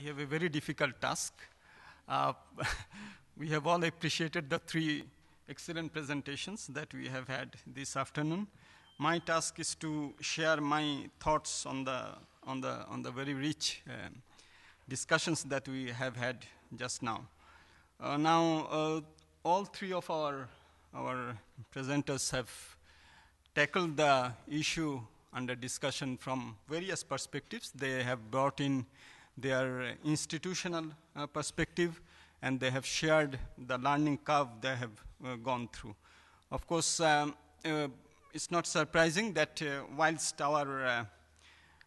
I have a very difficult task. Uh, we have all appreciated the three excellent presentations that we have had this afternoon. My task is to share my thoughts on the, on the, on the very rich uh, discussions that we have had just now. Uh, now, uh, all three of our, our presenters have tackled the issue under discussion from various perspectives. They have brought in their institutional uh, perspective, and they have shared the learning curve they have uh, gone through. Of course, um, uh, it's not surprising that uh, whilst our, uh,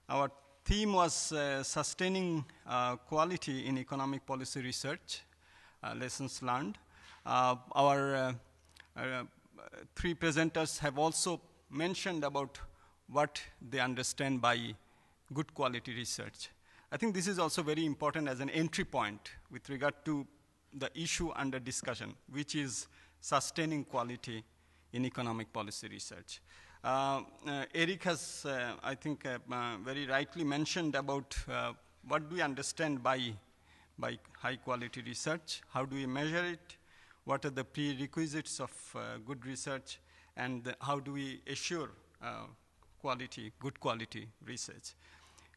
our theme was sustaining quality in economic policy research, lessons learned, our three presenters have also mentioned about what they understand by good quality research. I think this is also very important as an entry point with regard to the issue under discussion, which is sustaining quality in economic policy research. Uh, uh, Eric has, uh, I think, uh, uh, very rightly mentioned about uh, what do we understand by, by high quality research, how do we measure it, what are the prerequisites of good research, and how do we assure quality, good quality research.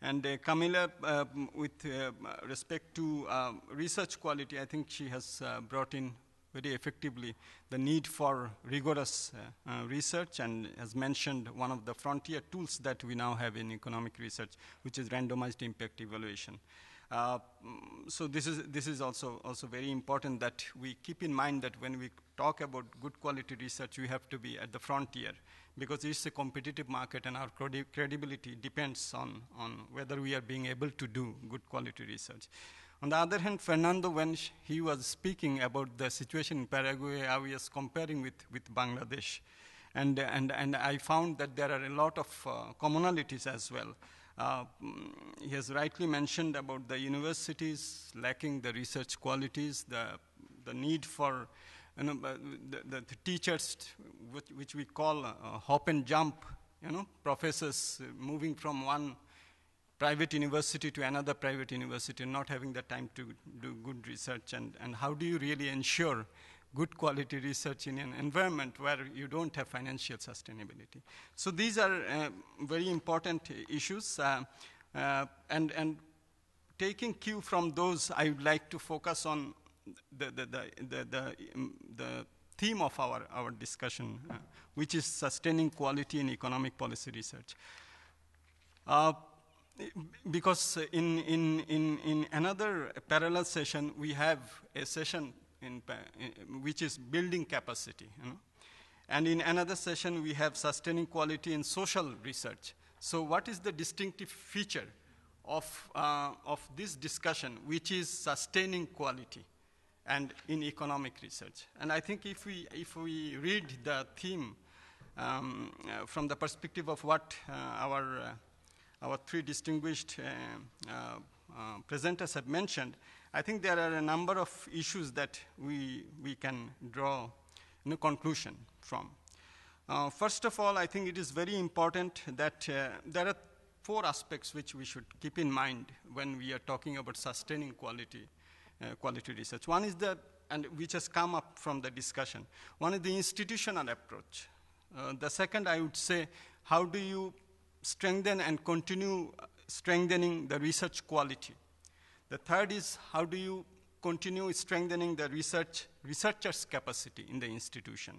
And uh, Camilla, uh, with uh, respect to um, research quality, I think she has uh, brought in very effectively the need for rigorous uh, uh, research and has mentioned one of the frontier tools that we now have in economic research, which is randomized impact evaluation. Uh, so this is, this is also, also very important that we keep in mind that when we talk about good quality research, we have to be at the frontier because it's a competitive market and our credi credibility depends on, on whether we are being able to do good quality research. On the other hand, Fernando, when he was speaking about the situation in Paraguay, I was comparing with, with Bangladesh. And, and, and I found that there are a lot of uh, commonalities as well. Uh, he has rightly mentioned about the universities lacking the research qualities, the, the need for you know, uh, the, the, teachers, which, which, we call uh, hop and jump, you know, professors moving from one private university to another private university, not having the time to do good research, and, and how do you really ensure good quality research in an environment where you don't have financial sustainability. So these are uh, very important issues. Uh, uh, and, and taking cue from those, I would like to focus on the, the, the, the, the, um, the theme of our, our discussion, uh, which is sustaining quality in economic policy research uh, because in, in, in, in another parallel session, we have a session in, which is building capacity. You know? And in another session, we have sustaining quality in social research. So what is the distinctive feature of, uh, of this discussion, which is sustaining quality and in economic research? And I think if we, if we read the theme um, uh, from the perspective of what uh, our, uh, our three distinguished uh, uh, uh, presenters have mentioned, I think there are a number of issues that we, we can draw a new conclusion from. Uh, first of all, I think it is very important that uh, there are four aspects which we should keep in mind when we are talking about sustaining quality, uh, quality research. One is the, and which has come up from the discussion, one is the institutional approach. Uh, the second, I would say, how do you strengthen and continue strengthening the research quality. The third is how do you continue strengthening the research researchers' capacity in the institution.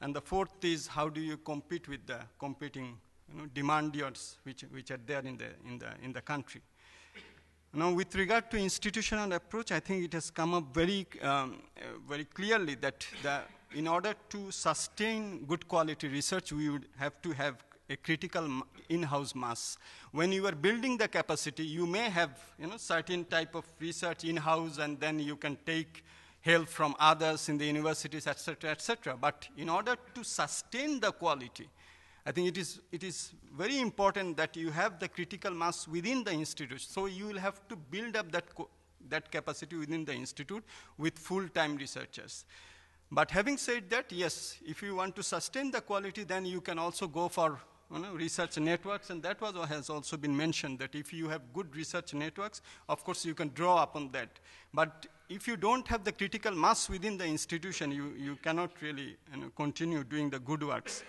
And the fourth is how do you compete with the competing you know, demanders which, which are there in the, in the, in the country. Now, with regard to institutional approach, I think it has come up very, um, very clearly that the, in order to sustain good quality research, we would have to have a critical in-house mass. When you are building the capacity, you may have you know, certain type of research in-house and then you can take help from others in the universities, etc., etc. But in order to sustain the quality, I think it is, it is very important that you have the critical mass within the institute. So you will have to build up that, that capacity within the institute with full-time researchers. But having said that, yes, if you want to sustain the quality, then you can also go for you know, research networks, and that was, has also been mentioned that if you have good research networks, of course you can draw upon that. But if you don't have the critical mass within the institution, you, you cannot really you know, continue doing the good works.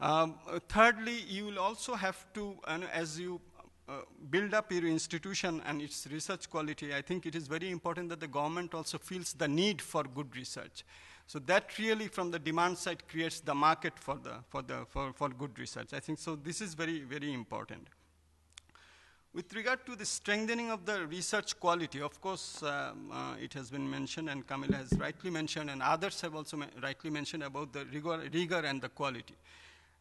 Um, thirdly, you will also have to, as you uh, build up your institution and its research quality, I think it is very important that the government also feels the need for good research. So that really, from the demand side, creates the market for, the, for, the, for, for good research. I think so this is very, very important. With regard to the strengthening of the research quality, of course, um, uh, it has been mentioned, and Camilla has rightly mentioned, and others have also rightly mentioned about the rigor, rigor and the quality.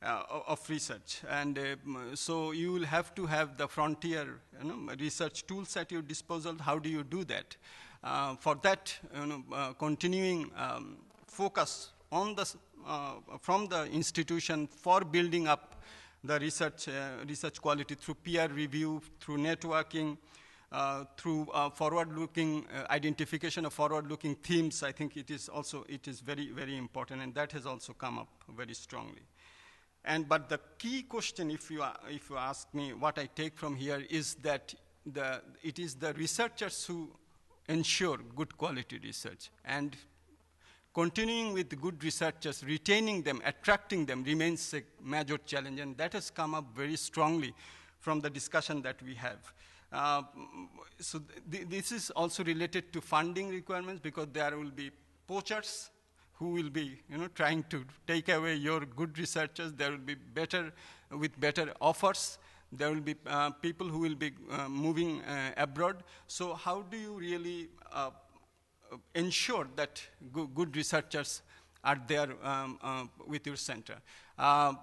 Uh, of research. And uh, so you will have to have the frontier you know, research tools at your disposal. How do you do that? Uh, for that, you know, uh, continuing um, focus on the, uh, from the institution for building up the research, uh, research quality through peer review, through networking, uh, through uh, forward-looking uh, identification of forward-looking themes. I think it is also it is very very important, and that has also come up very strongly. And but the key question, if you if you ask me, what I take from here is that the it is the researchers who ensure good quality research and continuing with good researchers, retaining them, attracting them remains a major challenge, and that has come up very strongly from the discussion that we have. Uh, so th this is also related to funding requirements because there will be poachers who will be you know, trying to take away your good researchers. There will be better, with better offers. There will be uh, people who will be uh, moving uh, abroad. So how do you really uh, ensure that good researchers are there um, uh, with your center. Uh,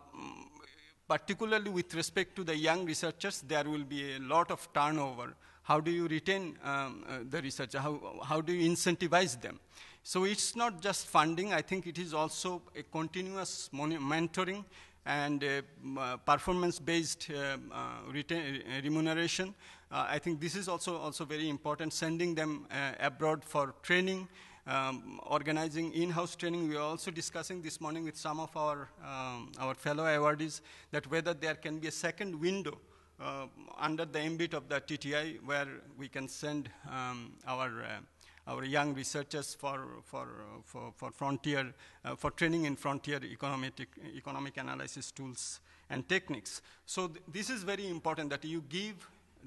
particularly with respect to the young researchers, there will be a lot of turnover. How do you retain um, uh, the researcher? How, how do you incentivize them? So it's not just funding. I think it is also a continuous mentoring and uh, performance-based um, uh, remuneration uh, I think this is also, also very important, sending them uh, abroad for training, um, organizing in-house training. We are also discussing this morning with some of our, um, our fellow awardees that whether there can be a second window uh, under the ambit of the TTI where we can send um, our uh, our young researchers for, for, uh, for, for frontier, uh, for training in frontier economic, economic analysis tools and techniques. So th this is very important that you give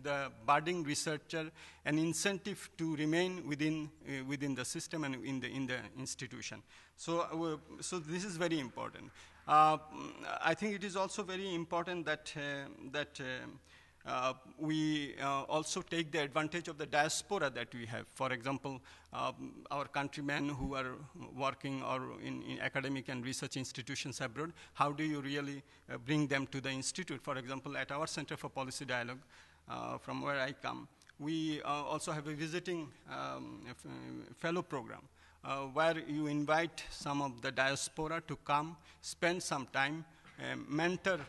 the budding researcher an incentive to remain within, uh, within the system and in the, in the institution. So, uh, so this is very important. Uh, I think it is also very important that, uh, that uh, uh, we uh, also take the advantage of the diaspora that we have. For example, uh, our countrymen who are working or in, in, academic and research institutions abroad, how do you really uh, bring them to the institute? For example, at our Center for Policy Dialogue, uh, from where I come, we uh, also have a visiting um, fellow program uh, where you invite some of the diaspora to come, spend some time, mentor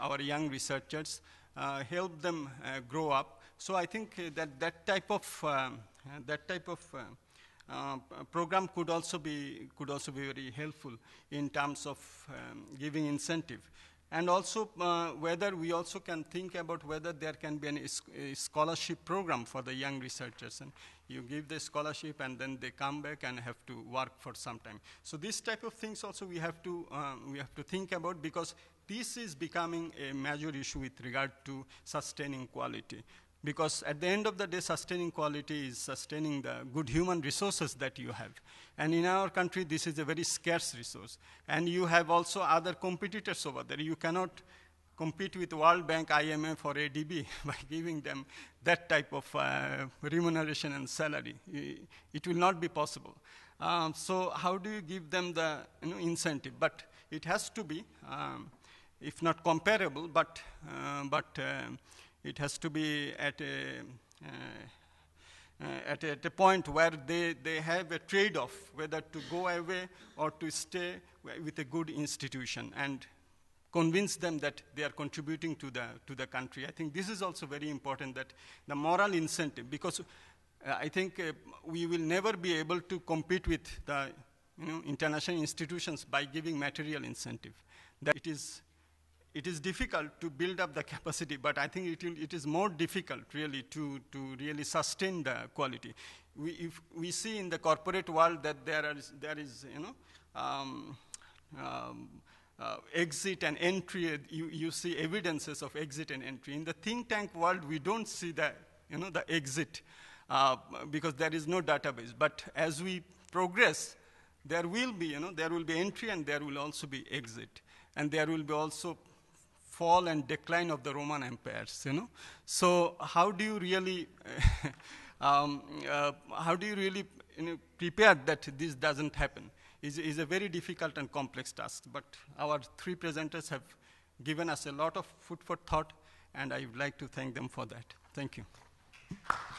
our young researchers, help them grow up. So I think that that type of that type of uh, program could also be could also be very helpful in terms of um, giving incentive and also uh, whether we also can think about whether there can be a scholarship program for the young researchers. And you give the scholarship and then they come back and have to work for some time. So this type of things also we have to, uh, we have to think about because this is becoming a major issue with regard to sustaining quality because at the end of the day, sustaining quality is sustaining the good human resources that you have. And in our country, this is a very scarce resource. And you have also other competitors over there. You cannot compete with World Bank, IMF, or ADB by giving them that type of uh, remuneration and salary. It will not be possible. Um, so how do you give them the you know, incentive? But it has to be, um, if not comparable, but, uh, but um, it has to be at a, uh, uh, at, a at, a, point where they, they have a trade off whether to go away or to stay with a good institution and convince them that they are contributing to the, to the country. I think this is also very important that the moral incentive, because uh, I think uh, we will never be able to compete with the you know, international institutions by giving material incentive. That it is it is difficult to build up the capacity, but I think it, it is more difficult really to, to really sustain the quality. We, if we see in the corporate world that there is, there is you know, um, um, uh, exit and entry, you, you see evidences of exit and entry. In the think tank world, we don't see the, you know, the exit uh, because there is no database. But as we progress, there will be, you know, there will be entry and there will also be exit. And there will be also fall and decline of the Roman empires, you know. So how do you really, um, uh, how do you really you know, prepare that this doesn't happen? Is, is a very difficult and complex task. But our three presenters have given us a lot of food for thought, and I would like to thank them for that. Thank you.